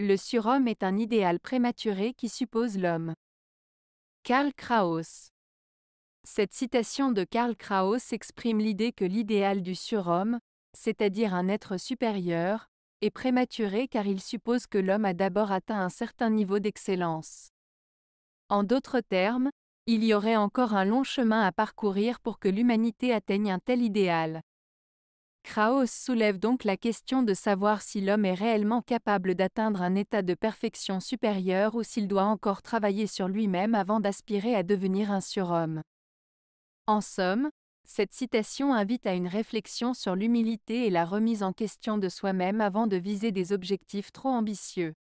Le surhomme est un idéal prématuré qui suppose l'homme. Karl Kraus. Cette citation de Karl Kraus exprime l'idée que l'idéal du surhomme, c'est-à-dire un être supérieur, est prématuré car il suppose que l'homme a d'abord atteint un certain niveau d'excellence. En d'autres termes, il y aurait encore un long chemin à parcourir pour que l'humanité atteigne un tel idéal. Krauss soulève donc la question de savoir si l'homme est réellement capable d'atteindre un état de perfection supérieur ou s'il doit encore travailler sur lui-même avant d'aspirer à devenir un surhomme. En somme, cette citation invite à une réflexion sur l'humilité et la remise en question de soi-même avant de viser des objectifs trop ambitieux.